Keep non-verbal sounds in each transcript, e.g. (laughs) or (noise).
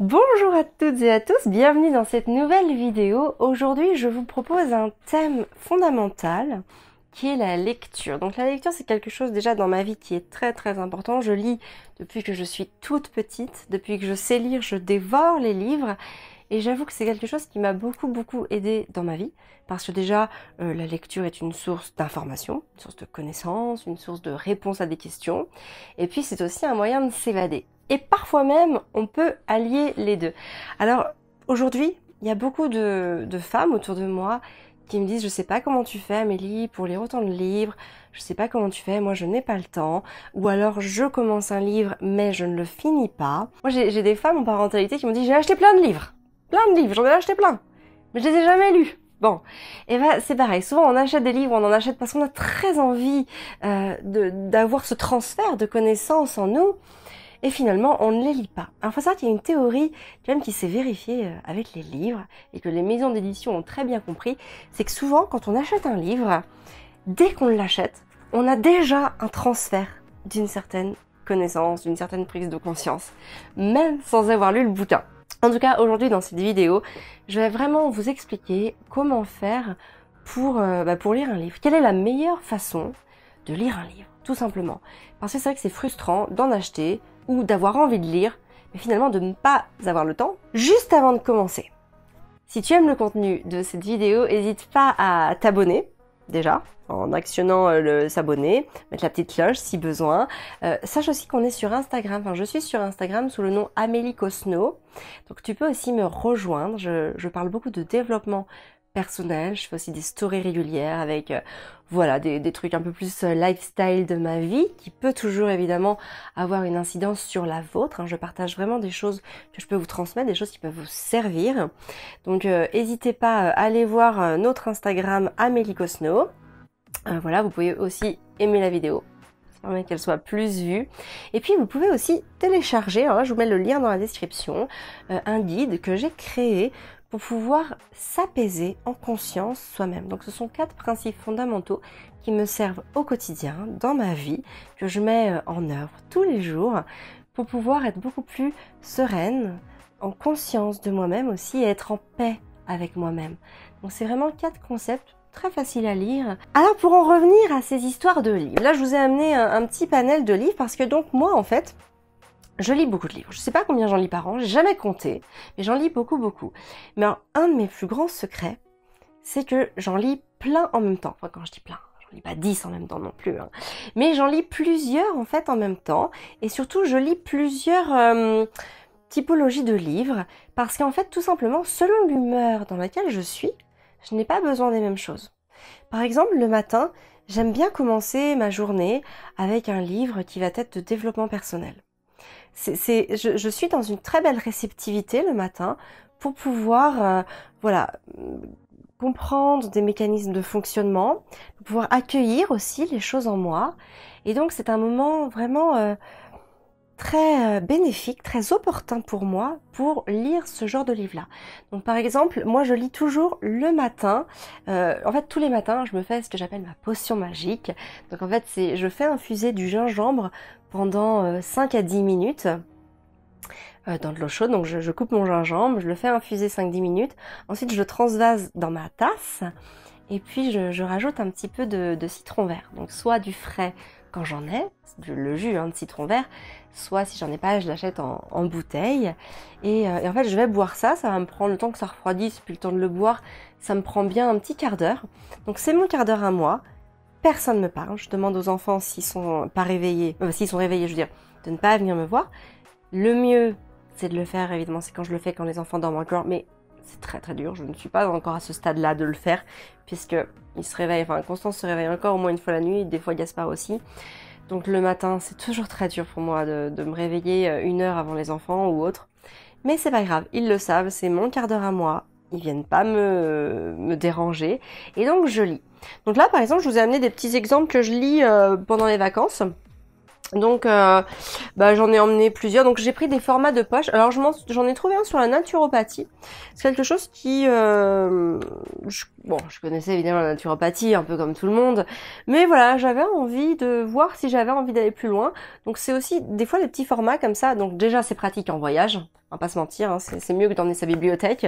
Bonjour à toutes et à tous, bienvenue dans cette nouvelle vidéo. Aujourd'hui, je vous propose un thème fondamental qui est la lecture. Donc la lecture, c'est quelque chose déjà dans ma vie qui est très très important. Je lis depuis que je suis toute petite, depuis que je sais lire, je dévore les livres et j'avoue que c'est quelque chose qui m'a beaucoup, beaucoup aidé dans ma vie, parce que déjà, euh, la lecture est une source d'information, une source de connaissances, une source de réponse à des questions, et puis c'est aussi un moyen de s'évader. Et parfois même, on peut allier les deux. Alors, aujourd'hui, il y a beaucoup de, femmes autour de moi qui me disent je sais pas comment tu fais Amélie pour lire autant de livres, je sais pas comment tu fais, moi je n'ai pas le temps, ou alors je commence un livre mais je ne le finis pas. Moi j'ai des femmes en parentalité qui m'ont dit j'ai acheté plein de livres plein de livres, j'en ai acheté plein, mais je les ai jamais lus. Bon, et ben, c'est pareil. Souvent on achète des livres, on en achète parce qu'on a très envie euh, d'avoir ce transfert de connaissances en nous, et finalement on ne les lit pas. En faut savoir qu'il y a une théorie même qui s'est vérifiée euh, avec les livres et que les maisons d'édition ont très bien compris, c'est que souvent quand on achète un livre, dès qu'on l'achète, on a déjà un transfert d'une certaine connaissance, d'une certaine prise de conscience, même sans avoir lu le boutin. En tout cas, aujourd'hui dans cette vidéo, je vais vraiment vous expliquer comment faire pour, euh, bah, pour lire un livre. Quelle est la meilleure façon de lire un livre, tout simplement Parce que c'est vrai que c'est frustrant d'en acheter ou d'avoir envie de lire, mais finalement de ne pas avoir le temps juste avant de commencer. Si tu aimes le contenu de cette vidéo, n'hésite pas à t'abonner déjà, en actionnant euh, le s'abonner, mettre la petite cloche si besoin. Euh, sache aussi qu'on est sur Instagram, enfin je suis sur Instagram sous le nom Amélie Cosno. Donc tu peux aussi me rejoindre. je parle beaucoup de développement personnel, je fais aussi des stories régulières avec euh, voilà des, trucs un peu plus euh, lifestyle de ma vie qui peut toujours évidemment avoir une incidence sur la vôtre. Hein. Je partage vraiment des choses que je peux vous transmettre, des choses qui peuvent vous servir. Donc euh, n'hésitez pas à aller voir notre Instagram Amélie Cosno. voilà, vous pouvez aussi aimer la vidéo permet qu'elle soit plus vue. Et puis vous pouvez aussi télécharger, hein, je vous mets le lien dans la description, un guide que j'ai créé pour pouvoir s'apaiser en conscience soi-même. Donc ce sont quatre principes fondamentaux qui me servent au quotidien, dans ma vie, que je mets euh, en œuvre tous les jours pour pouvoir être beaucoup plus sereine, en conscience de moi-même aussi et être en paix avec moi-même. Donc c'est vraiment quatre concepts très faciles à lire. Alors pour en revenir à ces histoires de livres, là je vous ai amené un, un petit panel de livres parce que donc moi en fait je lis beaucoup de livres. Je ne sais pas combien j'en lis par an, j'ai jamais compté, mais j'en lis beaucoup, beaucoup. Mais un, de mes plus grands secrets, c'est que j'en lis plein en même temps. quand je dis plein, j'en lis pas dix en même temps non plus, hein. mais j'en lis plusieurs en fait en même temps, et surtout je lis plusieurs euh, typologies de livres, parce qu'en fait, tout simplement, selon l'humeur dans laquelle je suis, je n'ai pas besoin des mêmes choses. Par exemple, le matin, j'aime bien commencer ma journée avec un livre qui va être de développement personnel c'est, je, suis dans une très belle réceptivité le matin pour pouvoir, euh, voilà, comprendre des mécanismes de fonctionnement, pour pouvoir accueillir aussi les choses en moi. Et donc c'est un moment vraiment euh, très euh, bénéfique, très opportun pour moi pour lire ce genre de livre-là. Donc par exemple, moi je lis toujours le matin. Euh, en fait, tous les matins, je me fais ce que j'appelle ma potion magique. Donc en fait, c'est je fais infuser du gingembre pendant 5 euh, à 10 minutes dans de l'eau chaude. Donc je, coupe mon gingembre, je le fais infuser 5-10 minutes. Ensuite, je transvase dans ma tasse. Et puis, je, rajoute un petit peu de, de citron vert. Donc soit du frais, quand j'en ai, le jus hein, de citron vert, soit si j'en ai pas, je l'achète en, bouteille. Euh, et, en fait, je vais boire ça, ça va me prendre le temps que ça refroidisse, puis le temps de le boire, ça me prend bien un petit quart d'heure. Donc c'est mon quart d'heure à moi. Personne ne me parle. Je demande aux enfants s'ils sont pas réveillés, euh, s'ils sont réveillés, je veux dire, de ne pas venir me voir. Le mieux, c'est de le faire évidemment, c'est quand je le fais quand les enfants dorment encore, mais c'est très très dur. Je ne suis pas encore à ce stade-là de le faire, puisque il se réveille, enfin Constance se réveille encore au moins une fois la nuit, des fois Gaspard aussi. Donc le matin, c'est toujours très dur pour moi de, me réveiller euh, une heure avant les enfants ou autre. Mais c'est pas grave, ils le savent, c'est mon quart d'heure à moi. Ils viennent pas me, me déranger. Et donc je lis. Donc là, par exemple, je vous ai amené des petits exemples que je lis euh, pendant les vacances. Donc euh, bah, j'en ai emmené plusieurs. Donc j'ai pris des formats de poche. Alors j'en ai trouvé un sur la naturopathie. C'est quelque chose qui... Euh, bon, je connaissais évidemment la naturopathie, un peu comme tout le monde. Mais voilà, j'avais envie de voir si j'avais envie d'aller plus loin. Donc c'est aussi des fois les petits formats comme ça. Donc déjà c'est pratique en voyage. On va pas se mentir, hein. c'est mieux que d'emmener sa bibliothèque.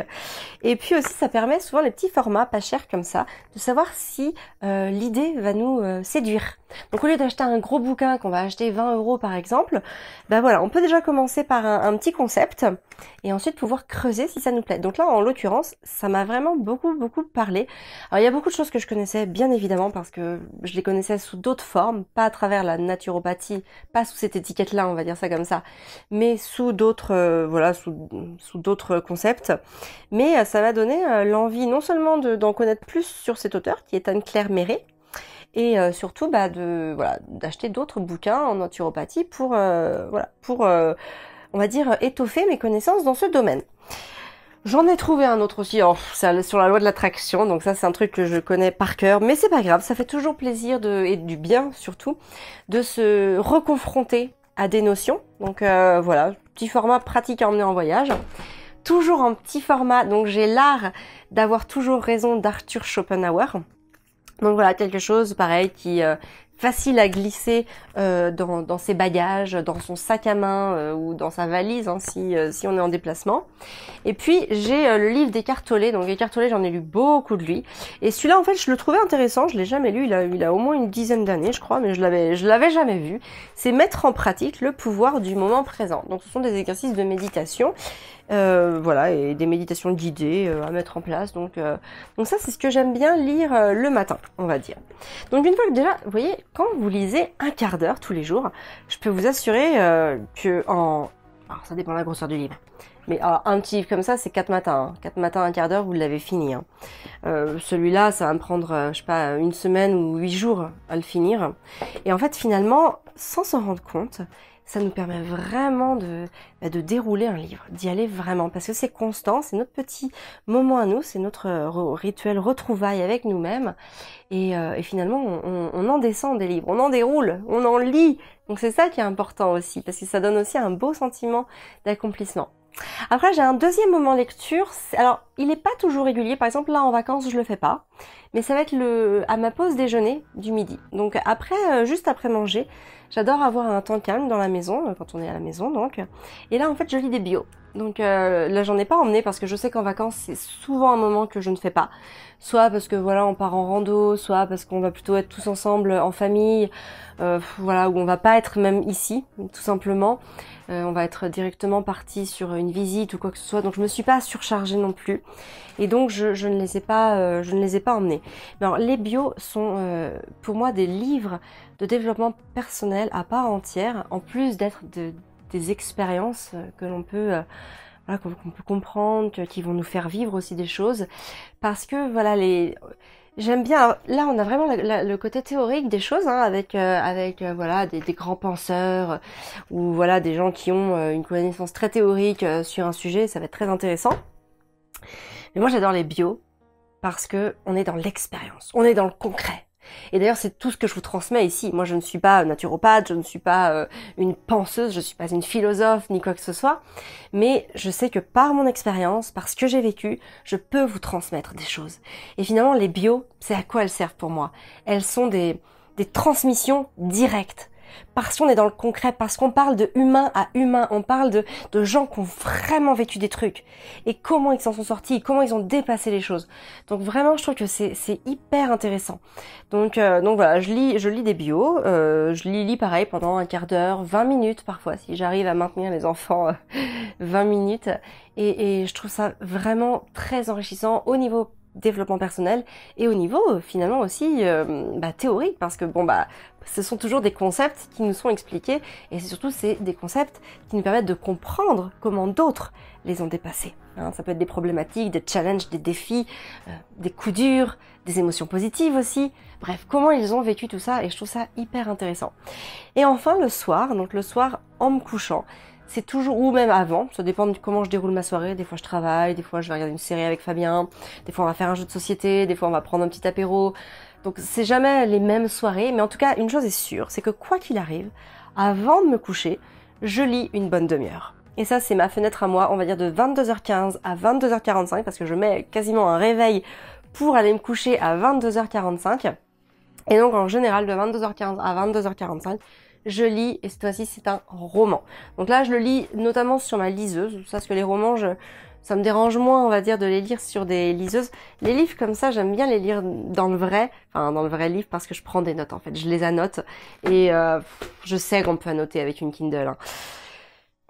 Et puis aussi ça permet souvent les petits formats pas chers comme ça, de savoir si euh, l'idée va nous séduire. Donc au lieu d'acheter un gros bouquin qu'on va acheter 20 euros par exemple, ben voilà, on peut déjà commencer par un, petit concept et ensuite pouvoir creuser si ça nous plaît. Donc là, en l'occurrence, ça m'a vraiment beaucoup beaucoup parlé. Alors il y a beaucoup de choses que je connaissais bien évidemment parce que je les connaissais sous d'autres formes, pas à travers la naturopathie, pas sous cette étiquette-là, on va dire ça comme ça, mais sous d'autres euh, voilà, sous, d'autres concepts. Mais euh, ça m'a donné euh, l'envie non seulement d'en connaître plus sur cet auteur qui est Anne-Claire Méré, et euh, surtout bah, de voilà d'acheter d'autres bouquins en naturopathie pour euh, voilà pour euh, on va dire étoffer mes connaissances dans ce domaine. J'en ai trouvé un autre aussi, oh, sur la loi de l'attraction, donc ça c'est un truc que je connais par cœur, mais c'est pas grave, ça fait toujours plaisir de, et du bien surtout de se reconfronter à des notions. Donc voilà, petit format pratique à emmener en voyage toujours en petit format. Donc j'ai l'art d'avoir toujours raison d'Arthur Schopenhauer. Donc voilà, quelque chose pareil qui, euh, facile à glisser euh, dans, ses bagages, dans son sac à main euh, ou dans sa valise hein, si, euh, si on est en déplacement. Et puis j'ai le livre d'Écartolé, donc Écartolé j'en ai lu beaucoup de lui. Et celui-là en fait je le trouvais intéressant, je l'ai jamais lu, il a, il a au moins une dizaine d'années je crois, mais je l'avais je l'avais jamais vu. C'est mettre en pratique le pouvoir du moment présent. Donc ce sont des exercices de méditation. voilà et des méditations guidées à mettre en place donc donc ça c'est ce que j'aime bien lire le matin on va dire donc une fois que déjà vous voyez quand vous lisez un quart d'heure tous les jours, je peux vous assurer euh, que en... Alors ça dépend de la grosseur du livre. Mais ah, un petit livre comme ça, c'est 4 matins. 4 hein. matins, un quart d'heure, vous l'avez fini. Hein. Euh, celui-là, ça va me prendre, euh, je sais pas, une semaine ou 8 jours à le finir. Et en fait, finalement, sans s'en rendre compte, ça nous permet vraiment de, bah, de dérouler un livre, d'y aller vraiment, parce que c'est constant, c'est notre petit moment à nous, c'est notre euh, rituel retrouvaille avec nous-mêmes, et, euh, finalement on, en descend des livres, on en déroule, on en lit, donc c'est ça qui est important aussi, parce que ça donne aussi un beau sentiment d'accomplissement. Après, j'ai un deuxième moment lecture. Alors, il n'est pas toujours régulier. Par exemple, là, en vacances, je le fais pas. Mais ça va être le, à ma pause déjeuner du midi. Donc après, euh, juste après manger, J'adore avoir un temps calme dans la maison, euh, quand on est à la maison donc. Et là en fait je lis des bios. Donc euh, là j'en ai pas emmené parce que je sais qu'en vacances c'est souvent un moment que je ne fais pas. Soit parce que voilà on part en rando, soit parce qu'on va plutôt être tous ensemble en famille, euh, voilà où on va pas être même ici tout simplement. on va être directement parti sur une visite ou quoi que ce soit. Donc je me suis pas surchargée non plus. Et donc je, ne les ai pas je ne les ai pas emmenés. les bios sont pour moi des livres de développement personnel à part entière, en plus d'être des expériences euh, que l'on peut, euh, comprendre, qui vont nous faire vivre aussi des choses, parce que voilà les J'aime bien. là, on a vraiment le côté théorique des choses, hein, avec euh, avec des, grands penseurs ou voilà des gens qui ont une connaissance très théorique sur un sujet. Ça va être très intéressant. Mais moi, j'adore les bio parce que on est dans l'expérience, on est dans le concret. Et d'ailleurs, c'est tout ce que je vous transmets ici. Moi, je ne suis pas naturopathe, je ne suis pas euh, une penseuse, je ne suis pas une philosophe, ni quoi que ce soit. Mais je sais que par mon expérience, par ce que j'ai vécu, je peux vous transmettre des choses. Et finalement, les bio, c'est à quoi elles servent pour moi Elles sont des, des transmissions directes parce qu'on est dans le concret, parce qu'on parle de humain à humain, on parle de, de gens qui ont vraiment vécu des trucs et comment ils s'en sont sortis, comment ils ont dépassé les choses. Donc vraiment, je trouve que c'est hyper intéressant. Donc, euh, donc voilà, je lis, je lis des bios, euh, je lis, lis pareil pendant un quart d'heure, 20 minutes parfois, si j'arrive à maintenir les enfants 20 euh, minutes. Et, je trouve ça vraiment très enrichissant au niveau développement personnel et au niveau finalement aussi bah, théorique parce que bon bah ce sont toujours des concepts qui nous sont expliqués et surtout c'est des concepts qui nous permettent de comprendre comment d'autres les ont dépassés. Hein, ça peut être des problématiques, des challenges, des défis, euh, des coups durs, des émotions positives aussi. Bref, comment ils ont vécu tout ça et je trouve ça hyper intéressant. Et enfin le soir, donc le soir en me couchant, c'est toujours ou même avant, ça dépend de comment je déroule ma soirée, des fois je travaille, des fois je vais regarder une série avec Fabien, des fois on va faire un jeu de société, des fois on va prendre un petit apéro, donc c'est jamais les mêmes soirées, mais en tout cas une chose est sûre, c'est que quoi qu'il arrive, avant de me coucher, je lis une bonne demi-heure. Et ça c'est ma fenêtre à moi, on va dire de 22h15 à 22h45 parce que je mets quasiment un réveil pour aller me coucher à 22h45. Et donc en général de 22h15 à 22h45, je lis, et cette fois-ci c'est un roman. Donc là je le lis notamment sur ma liseuse, ça parce que les romans, je, ça me dérange moins, on va dire, de les lire sur des liseuses. Les livres comme ça, j'aime bien les lire dans le vrai, enfin dans le vrai livre parce que je prends des notes en fait, je les annote et euh, je sais qu'on peut annoter avec une Kindle. Hein.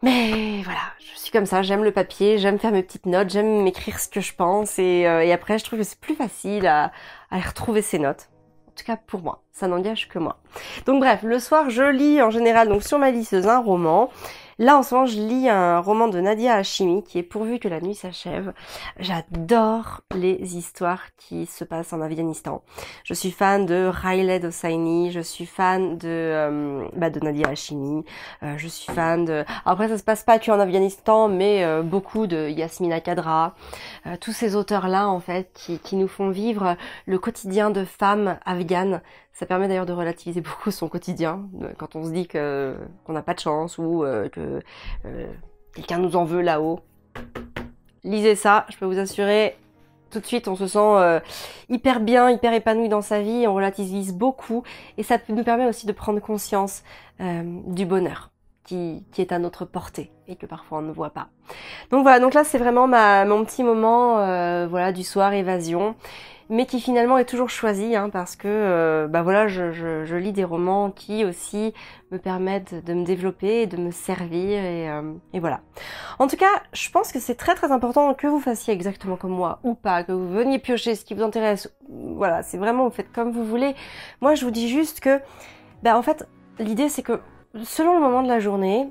Mais voilà, je suis comme ça, j'aime le papier, j'aime faire mes petites notes, j'aime m'écrire ce que je pense et, euh, après je trouve que c'est plus facile à, à retrouver ces notes. En tout cas pour moi ça n'engage que moi. Donc bref, le soir, je lis en général donc sur ma lisseuse un roman. Là, en ce moment, je lis un roman de Nadia Hashimi qui est pourvu que la nuit s'achève. J'adore les histoires qui se passent en Afghanistan. Je suis fan de Riley Dossaini, je suis fan de, euh, bah, de Nadia Hashimi, euh, je suis fan de... Après, ça se passe pas que en Afghanistan, mais euh, beaucoup de Yasmina Kadra, tous ces auteurs-là, en fait, qui, qui nous font vivre le quotidien de femmes afghanes ça permet d'ailleurs de relativiser (laughs) beaucoup son quotidien, euh, quand on se dit que, qu'on n'a pas de chance ou euh, que euh, quelqu'un nous en veut là-haut. Lisez ça, je peux vous assurer, tout de suite on se sent hyper bien, hyper épanoui dans sa vie, on relativise beaucoup et ça nous permet aussi de prendre conscience du bonheur qui, est à notre portée et que parfois on ne voit pas. Donc voilà, donc là c'est vraiment mon petit moment euh, voilà, du soir évasion, mais qui finalement est toujours choisi hein, parce que euh, bah voilà, je, lis des romans qui aussi me permettent de me développer et de me servir euh, et, voilà. En tout cas, je pense que c'est très très important que vous fassiez exactement comme moi ou pas, que vous veniez piocher ce qui vous intéresse. Voilà, c'est vraiment vous faites comme vous voulez. Moi je vous dis juste que bah, en fait l'idée c'est que selon le moment de la journée,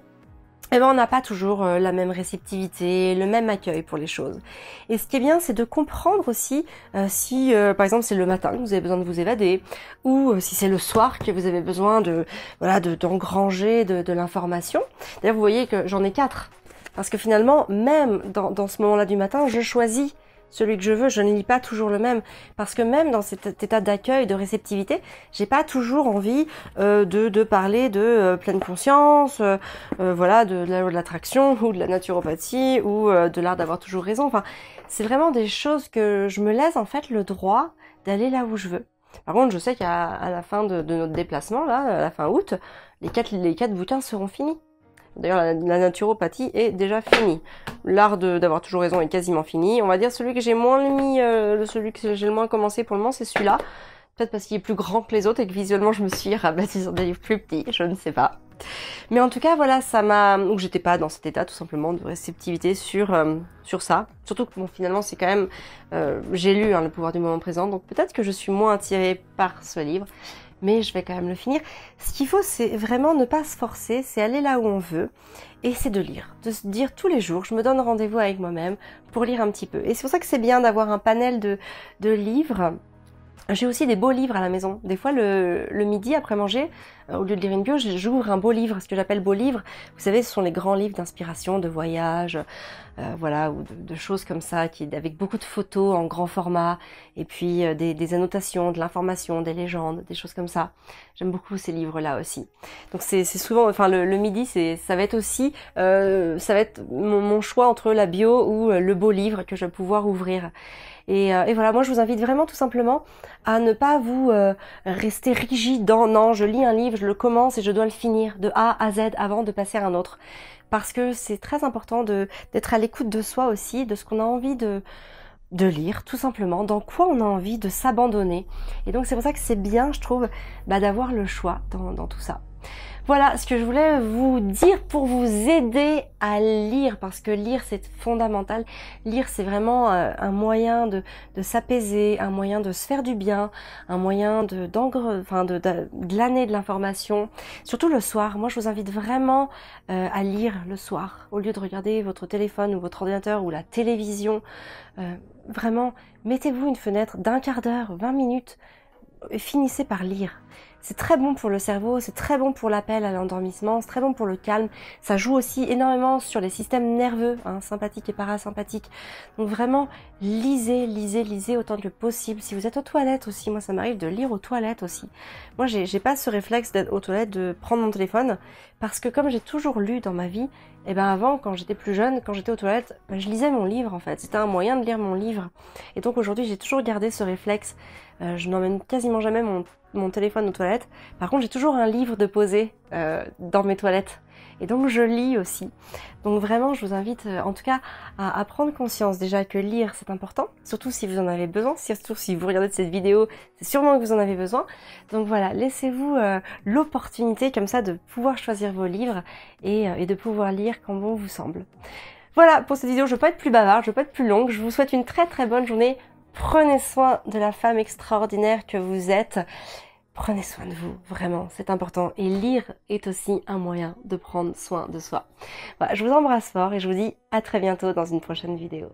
eh ben, on n'a pas toujours euh, la même réceptivité, le même accueil pour les choses. Et ce qui est bien, c'est de comprendre aussi euh, si, euh, par exemple, c'est le matin que vous avez besoin de vous évader, ou si c'est le soir que vous avez besoin de voilà d'engranger de, l'information. D'ailleurs, vous voyez que j'en ai quatre, parce que finalement, même dans ce moment-là du matin, je choisis celui que je veux, je ne lis pas toujours le même parce que même dans cet état d'accueil, de réceptivité, j'ai pas toujours envie euh, de, parler de euh, pleine conscience, euh, voilà, de, de l'attraction (laughs) ou de la naturopathie ou de l'art d'avoir toujours raison. Enfin, c'est vraiment des choses que je me laisse en fait le droit d'aller là où je veux. Par contre, je sais qu'à la fin de, notre déplacement là, à la fin août, les quatre les quatre bouquins seront finis. D'ailleurs, la, naturopathie est déjà finie. L'art d'avoir toujours raison est quasiment fini. On va dire celui que j'ai moins mis, euh, celui que j'ai le moins commencé pour le moment, c'est celui-là. Peut-être parce qu'il est plus grand que les autres et que visuellement je me suis rabattue sur des livres plus petits, je ne sais pas. Mais en tout cas, voilà, ça m'a. Ou j'étais pas dans cet état tout simplement de réceptivité sur, euh, sur ça. Surtout que bon, finalement, c'est quand même. Euh, j'ai lu hein, Le pouvoir du moment présent, donc peut-être que je suis moins attirée par ce livre mais je vais quand même le finir. Ce qu'il faut, c'est vraiment ne pas se forcer, c'est aller là où on veut, et c'est de lire, de se dire tous les jours, je me donne rendez-vous avec moi-même pour lire un petit peu. Et c'est pour ça que c'est bien d'avoir un panel de, livres. J'ai aussi des beaux livres à la maison. Des fois, le midi, après manger, euh, au lieu de lire une bio, j'ouvre un beau livre. Ce que j'appelle beau livre, vous savez, ce sont les grands livres d'inspiration, de voyage, euh, voilà, ou de, choses comme ça, qui, avec beaucoup de photos en grand format, et puis euh, des, annotations, de l'information, des légendes, des choses comme ça. J'aime beaucoup ces livres-là aussi. Donc c'est souvent, enfin le, midi, ça va être aussi, ça va être mon, choix entre la bio ou le beau livre que je vais pouvoir ouvrir. Et, et voilà, moi je vous invite vraiment tout simplement à ne pas vous rester rigide dans non, je lis un livre je le commence et je dois le finir de A à Z avant de passer à un autre. Parce que c'est très important d'être à l'écoute de soi aussi, de ce qu'on a envie de, lire, tout simplement, dans quoi on a envie de s'abandonner. Et donc c'est pour ça que c'est bien, je trouve, bah, d'avoir le choix dans tout ça. Voilà ce que je voulais vous dire pour vous aider à lire, parce que lire c'est fondamental. Lire c'est vraiment euh, un moyen de, s'apaiser, un moyen de se faire du bien, un moyen de d'engre, enfin de, de l'information. Surtout le soir. Moi je vous invite vraiment euh, à lire le soir, au lieu de regarder votre téléphone ou votre ordinateur ou la télévision. Euh, vraiment, mettez-vous une fenêtre d'un quart d'heure, 20 minutes, et finissez par lire. C'est très bon pour le cerveau, c'est très bon pour l'appel à l'endormissement, c'est très bon pour le calme. Ça joue aussi énormément sur les systèmes nerveux, hein, sympathiques et parasympathiques. Donc vraiment, lisez, lisez, lisez autant que possible. Si vous êtes aux toilettes aussi, moi ça m'arrive de lire aux toilettes aussi. Moi j'ai pas ce réflexe d'être aux toilettes, de prendre mon téléphone, parce que comme j'ai toujours lu dans ma vie, et eh ben avant, quand j'étais plus jeune, quand j'étais aux toilettes, ben, je lisais mon livre en fait. C'était un moyen de lire mon livre. Et donc aujourd'hui, j'ai toujours gardé ce réflexe. Euh, je n'emmène quasiment jamais mon, téléphone aux toilettes. Par contre, j'ai toujours un livre de poser euh, dans mes toilettes. Et donc je lis aussi. Donc vraiment, je vous invite euh, en tout cas à, prendre conscience déjà que lire c'est important, surtout si vous en avez besoin, surtout si vous regardez cette vidéo, c'est sûrement que vous en avez besoin. Donc voilà, laissez-vous euh, l'opportunité comme ça de pouvoir choisir vos livres et, euh, et de pouvoir lire quand bon vous semble. Voilà, pour cette vidéo, je ne veux pas être plus bavarde, je ne veux pas être plus longue. Je vous souhaite une très très bonne journée. Prenez soin de la femme extraordinaire que vous êtes. Prenez soin de vous, vraiment, c'est important. Et lire est aussi un moyen de prendre soin de soi. je vous embrasse fort et je vous dis à très bientôt dans une prochaine vidéo.